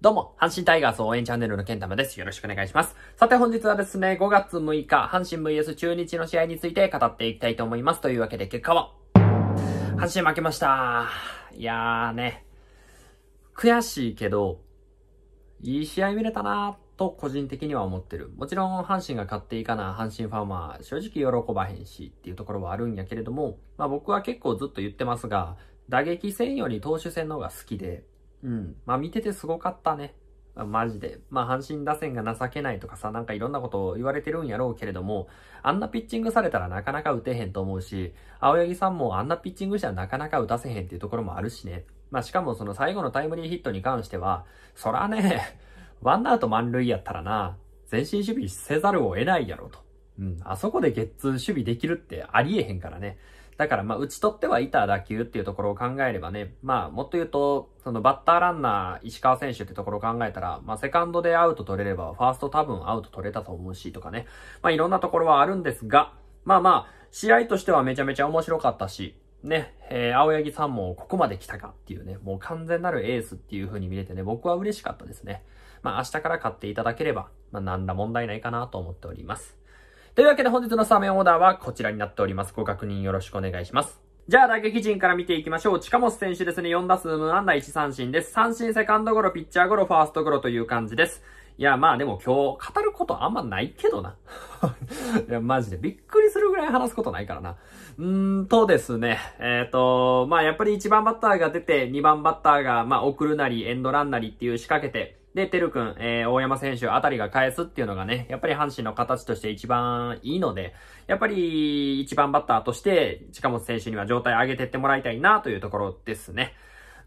どうも、阪神タイガース応援チャンネルのケンタマです。よろしくお願いします。さて本日はですね、5月6日、阪神 VS 中日の試合について語っていきたいと思います。というわけで結果は、阪神負けました。いやーね、悔しいけど、いい試合見れたなーと個人的には思ってる。もちろん阪神が勝っていかな阪神ファンは正直喜ばへんしっていうところはあるんやけれども、まあ僕は結構ずっと言ってますが、打撃戦より投手戦の方が好きで、うん。まあ見ててすごかったね。マジで。まあ、阪神打線が情けないとかさ、なんかいろんなことを言われてるんやろうけれども、あんなピッチングされたらなかなか打てへんと思うし、青柳さんもあんなピッチングしたらなかなか打たせへんっていうところもあるしね。まあ、しかもその最後のタイムリーヒットに関しては、そらね、ワンアウト満塁やったらな、前進守備せざるを得ないやろと。うん、あそこでゲッツー守備できるってありえへんからね。だからまあ打ち取ってはいた打球っていうところを考えればね、まあもっと言うと、そのバッターランナー石川選手ってところを考えたら、まあセカンドでアウト取れれば、ファースト多分アウト取れたと思うしとかね、まあいろんなところはあるんですが、まあまあ、試合としてはめちゃめちゃ面白かったし、ね、えー、青柳さんもここまで来たかっていうね、もう完全なるエースっていう風に見れてね、僕は嬉しかったですね。まあ明日から買っていただければ、まあ何ら問題ないかなと思っております。というわけで本日のサメンオーダーはこちらになっております。ご確認よろしくお願いします。じゃあ、打撃陣から見ていきましょう。近本選手ですね、4打数無安打1三振です。三振、セカンドゴロ、ピッチャーゴロ、ファーストゴロという感じです。いや、まあでも今日語ることあんまないけどな。いや、マジでびっくりするぐらい話すことないからな。うーんとですね、えっ、ー、と、まあやっぱり1番バッターが出て、2番バッターが、まあ送るなり、エンドランなりっていう仕掛けて、で、てるくん、えー、大山選手あたりが返すっていうのがね、やっぱり阪神の形として一番いいので、やっぱり一番バッターとして近本選手には状態上げてってもらいたいなというところですね。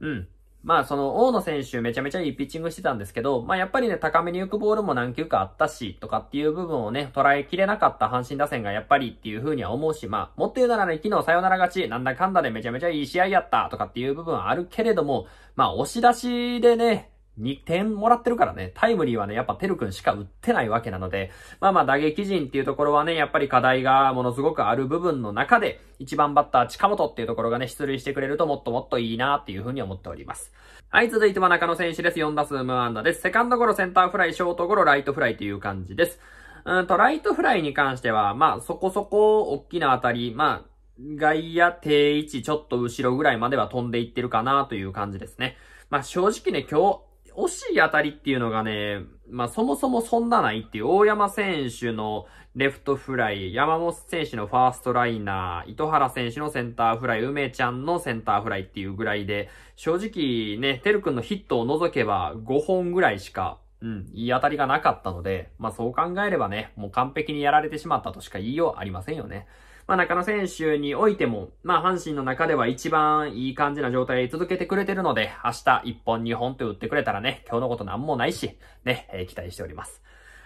うん。まあその大野選手めちゃめちゃいいピッチングしてたんですけど、まあやっぱりね、高めに浮くボールも何球かあったし、とかっていう部分をね、捉えきれなかった阪神打線がやっぱりっていう風には思うし、まあ、もっと言うならね、昨日サヨナラ勝ち、なんだかんだでめちゃめちゃいい試合やった、とかっていう部分はあるけれども、まあ押し出しでね、2点もらってるからね、タイムリーはね、やっぱてる君しか打ってないわけなので、まあまあ打撃陣っていうところはね、やっぱり課題がものすごくある部分の中で、1番バッター近本っていうところがね、出塁してくれるともっともっといいなっていうふうに思っております。はい、続いては中野選手です。4打数無安打です。セカンドゴロ、センターフライ、ショートゴロ、ライトフライという感じです。うんと、ライトフライに関しては、まあ、そこそこ大きな当たり、まあ、外野定位置ちょっと後ろぐらいまでは飛んでいってるかなという感じですね。まあ、正直ね、今日、惜しい当たりっていうのがね、まあそもそもそんなないっていう、大山選手のレフトフライ、山本選手のファーストライナー、糸原選手のセンターフライ、梅ちゃんのセンターフライっていうぐらいで、正直ね、てるくんのヒットを除けば5本ぐらいしか、うん、いい当たりがなかったので、まあそう考えればね、もう完璧にやられてしまったとしか言いようありませんよね。まあ中野選手においても、まあ阪神の中では一番いい感じな状態で続けてくれてるので、明日1本2本と打ってくれたらね、今日のことなんもないし、ね、えー、期待しております。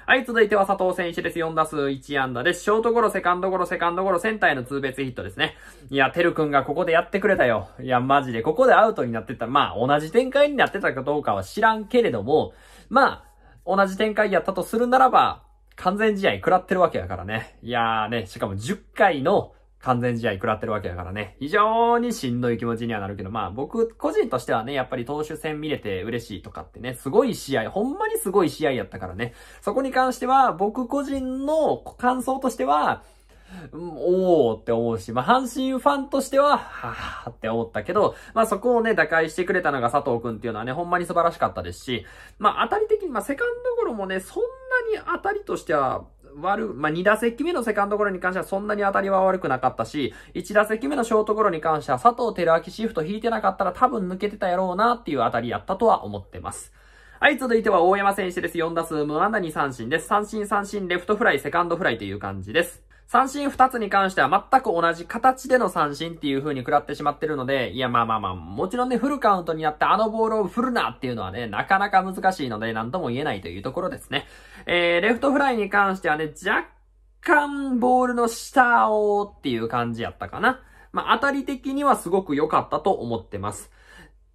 はい、続いては佐藤選手です。4打数1安打です。ショートゴロ、セカンドゴロ、セカンドゴロ、センターへの2別ヒットですね。いや、てるくんがここでやってくれたよ。いや、マジで、ここでアウトになってた。まあ、同じ展開になってたかどうかは知らんけれども、まあ、同じ展開やったとするならば、完全試合食らってるわけやからね。いやーね、しかも10回の完全試合食らってるわけだからね、非常にしんどい気持ちにはなるけど、まあ僕個人としてはね、やっぱり投手戦見れて嬉しいとかってね、すごい試合、ほんまにすごい試合やったからね、そこに関しては僕個人の感想としては、おーって思うし、まあ、阪神ファンとしては、はぁって思ったけど、まあ、そこをね、打開してくれたのが佐藤くんっていうのはね、ほんまに素晴らしかったですし、まあ、当たり的に、まあ、セカンドゴロもね、そんなに当たりとしては、悪、まあ、2打席目のセカンドゴロに関してはそんなに当たりは悪くなかったし、1打席目のショートゴロに関しては佐藤輝明シフト引いてなかったら多分抜けてたやろうなっていう当たりやったとは思ってます。はい、続いては大山選手です。4打数無安打2三振です。三振三振、レフトフライ、セカンドフライという感じです。三振二つに関しては全く同じ形での三振っていう風に食らってしまってるので、いやまあまあまあ、もちろんね、フルカウントになってあのボールを振るなっていうのはね、なかなか難しいので、何とも言えないというところですね。えー、レフトフライに関してはね、若干ボールの下をっていう感じやったかな。まあ、当たり的にはすごく良かったと思ってます。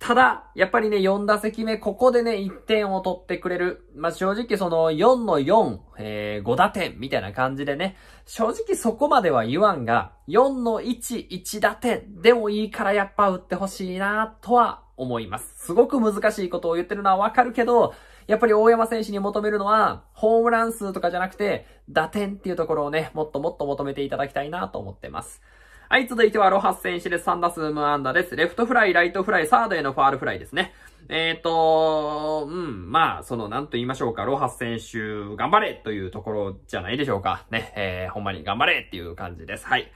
ただ、やっぱりね、4打席目、ここでね、1点を取ってくれる。まあ、正直その4の4、えー、5打点みたいな感じでね、正直そこまでは言わんが、4の1、1打点でもいいからやっぱ打ってほしいなとは思います。すごく難しいことを言ってるのはわかるけど、やっぱり大山選手に求めるのは、ホームラン数とかじゃなくて、打点っていうところをね、もっともっと求めていただきたいなと思ってます。はい、続いてはロハス選手です。3打数無安打です。レフトフライ、ライトフライ、サードへのファールフライですね。えっ、ー、と、うん、まあ、その、なんと言いましょうか、ロハス選手、頑張れというところじゃないでしょうか。ね、えー、ほんまに頑張れっていう感じです。はい。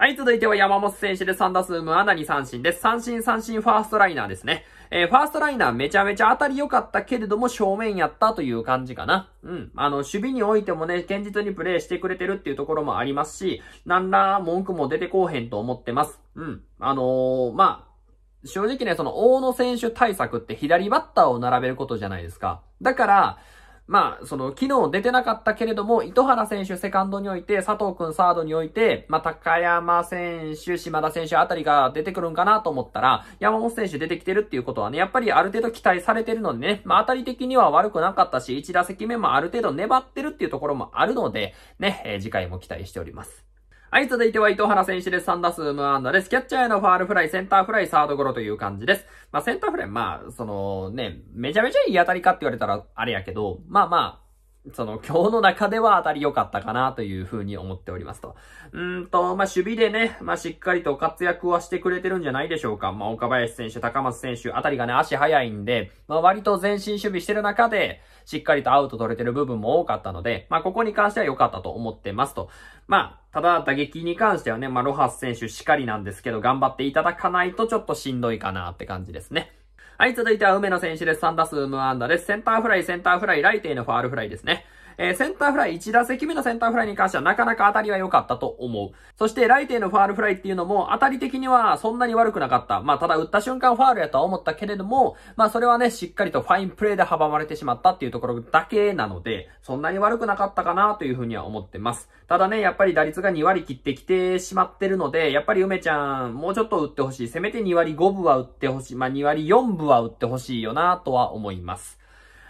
はい、続いては山本選手で3打数無安打に三振です。三振三振ファーストライナーですね。えー、ファーストライナーめちゃめちゃ当たり良かったけれども正面やったという感じかな。うん。あの、守備においてもね、堅実にプレイしてくれてるっていうところもありますし、なんら文句も出てこうへんと思ってます。うん。あのー、まあ、正直ね、その大野選手対策って左バッターを並べることじゃないですか。だから、まあ、その、昨日出てなかったけれども、糸原選手セカンドにおいて、佐藤くんサードにおいて、まあ、高山選手、島田選手あたりが出てくるんかなと思ったら、山本選手出てきてるっていうことはね、やっぱりある程度期待されてるのでね、まあ、当たり的には悪くなかったし、1打席目もある程度粘ってるっていうところもあるので、ね、えー、次回も期待しております。はい、続いては伊藤原選手です。3打数無安打です。キャッチャーへのファールフライ、センターフライ、サードゴロという感じです。まあ、センターフライ、まあ、そのね、めちゃめちゃいい当たりかって言われたらあれやけど、まあまあ、その今日の中では当たり良かったかなというふうに思っておりますと。うんと、まあ、守備でね、まあ、しっかりと活躍はしてくれてるんじゃないでしょうか。まあ、岡林選手、高松選手あたりがね、足早いんで、まあ、割と前進守備してる中で、しっかりとアウト取れてる部分も多かったので、まあ、ここに関しては良かったと思ってますと。まあ、ただ打撃に関してはね、まあ、ロハス選手しかりなんですけど、頑張っていただかないとちょっとしんどいかなって感じですね。はい、続いては梅野選手です。3打数無安打です。センターフライ、センターフライ、ライテへのファールフライですね。えー、センターフライ、1打席目のセンターフライに関してはなかなか当たりは良かったと思う。そして、ライテへのファールフライっていうのも、当たり的にはそんなに悪くなかった。まあ、ただ打った瞬間ファールやとは思ったけれども、まあ、それはね、しっかりとファインプレーで阻まれてしまったっていうところだけなので、そんなに悪くなかったかなというふうには思ってます。ただね、やっぱり打率が2割切ってきてしまってるので、やっぱり梅ちゃん、もうちょっと打ってほしい。せめて2割5分は打ってほしい。まあ、2割4分は打ってほしいよなとは思います。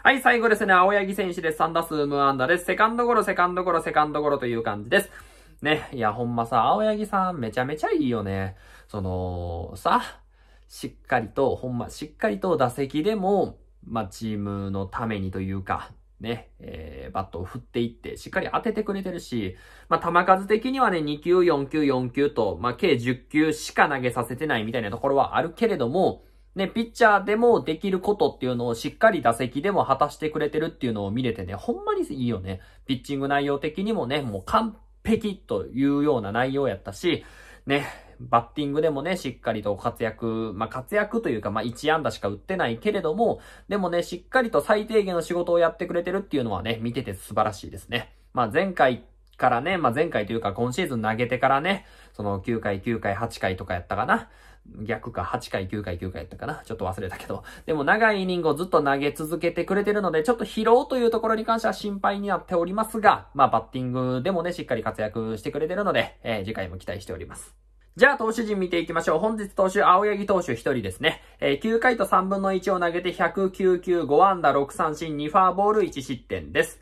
はい、最後ですね、青柳選手です。3打数無安打です。セカンドゴロ、セカンドゴロ、セカンドゴロという感じです。ね、いや、ほんまさ、青柳さん、めちゃめちゃいいよね。その、さ、しっかりと、ほんま、しっかりと打席でも、まあ、チームのためにというか、ね、えー、バットを振っていって、しっかり当ててくれてるし、まあ、球数的にはね、2球、4球、4球と、まあ、計10球しか投げさせてないみたいなところはあるけれども、ね、ピッチャーでもできることっていうのをしっかり打席でも果たしてくれてるっていうのを見れてね、ほんまにいいよね。ピッチング内容的にもね、もう完璧というような内容やったし、ね、バッティングでもね、しっかりと活躍、まあ、活躍というか、まあ、1安打しか打ってないけれども、でもね、しっかりと最低限の仕事をやってくれてるっていうのはね、見てて素晴らしいですね。まあ、前回からね、まあ、前回というか今シーズン投げてからね、その9回、9回、8回とかやったかな。逆か、8回、9回、9回やったかな。ちょっと忘れたけど。でも長いイニングをずっと投げ続けてくれてるので、ちょっと疲労というところに関しては心配になっておりますが、まあバッティングでもね、しっかり活躍してくれてるので、えー、次回も期待しております。じゃあ、投手陣見ていきましょう。本日投手、青柳投手1人ですね。えー、9回と3分の1を投げて109球、5安打、6三振、2ファーボール、1失点です。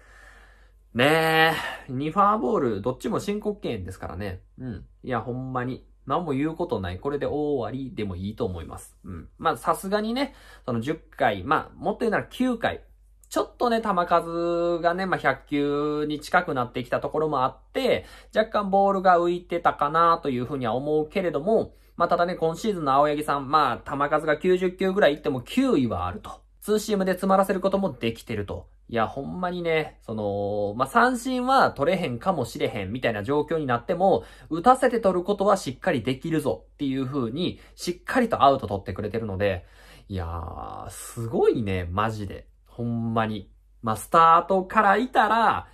ねえ、2ファーボール、どっちも申告敬遠ですからね。うん。いや、ほんまに。何も言うことない。これで終わりでもいいと思います。うん。まあ、さすがにね、その10回、まあ、もっと言うなら9回。ちょっとね、球数がね、まあ、100球に近くなってきたところもあって、若干ボールが浮いてたかなというふうには思うけれども、まあ、ただね、今シーズンの青柳さん、まあ、球数が90球ぐらいいっても9位はあると。ツーシームで詰まらせることもできてると。いや、ほんまにね、その、まあ、三振は取れへんかもしれへんみたいな状況になっても、打たせて取ることはしっかりできるぞっていう風に、しっかりとアウト取ってくれてるので、いやー、すごいね、マジで。ほんまに。まあ、スタートからいたら、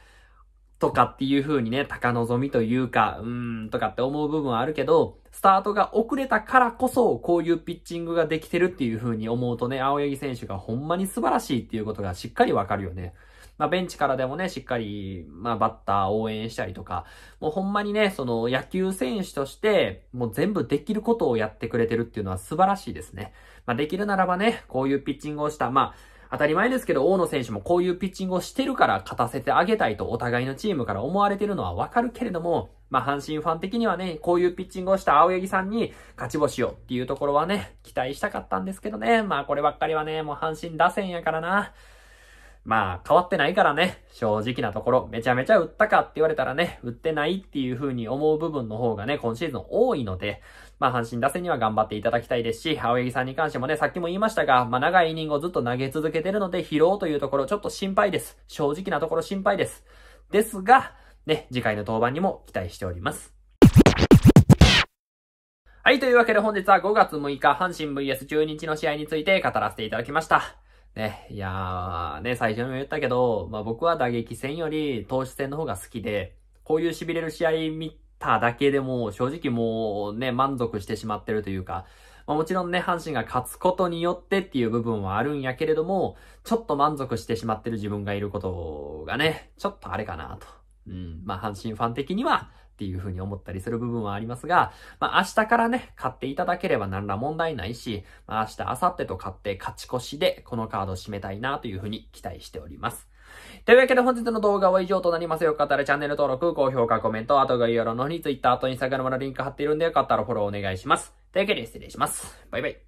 とかっていう風にね、高望みというか、うーん、とかって思う部分はあるけど、スタートが遅れたからこそ、こういうピッチングができてるっていう風に思うとね、青柳選手がほんまに素晴らしいっていうことがしっかりわかるよね。まあ、ベンチからでもね、しっかり、まあ、バッター応援したりとか、もうほんまにね、その野球選手として、もう全部できることをやってくれてるっていうのは素晴らしいですね。まあ、できるならばね、こういうピッチングをした、まあ、当たり前ですけど、大野選手もこういうピッチングをしてるから勝たせてあげたいとお互いのチームから思われてるのはわかるけれども、まあ、阪神ファン的にはね、こういうピッチングをした青柳さんに勝ち星をっていうところはね、期待したかったんですけどね。まあ、こればっかりはね、もう阪神打線やからな。まあ、変わってないからね、正直なところ、めちゃめちゃ打ったかって言われたらね、打ってないっていう風に思う部分の方がね、今シーズン多いので、まあ、阪神打線には頑張っていただきたいですし、青柳さんに関してもね、さっきも言いましたが、まあ、長いイニングをずっと投げ続けてるので、疲労というところ、ちょっと心配です。正直なところ心配です。ですが、ね、次回の登板にも期待しております。はい、というわけで本日は5月6日、阪神 VS 中日の試合について語らせていただきました。ね、いやー、ね、最初にも言ったけど、まあ僕は打撃戦より投手戦の方が好きで、こういう痺れる試合見ただけでも、正直もうね、満足してしまってるというか、まあ、もちろんね、阪神が勝つことによってっていう部分はあるんやけれども、ちょっと満足してしまってる自分がいることがね、ちょっとあれかなと。うん、まあ、阪神ファン的には、っていうふうに思ったりする部分はありますが、まあ、明日からね、買っていただければ何ら問題ないし、まあ、明日、明後日と買って勝ち越しで、このカードを締めたいなというふうに期待しております。というわけで本日の動画は以上となりますよかったらチャンネル登録、高評価、コメント、あと概要欄の方に Twitter と Instagram のリンク貼っているんでよかったらフォローお願いします。というわけで失礼します。バイバイ。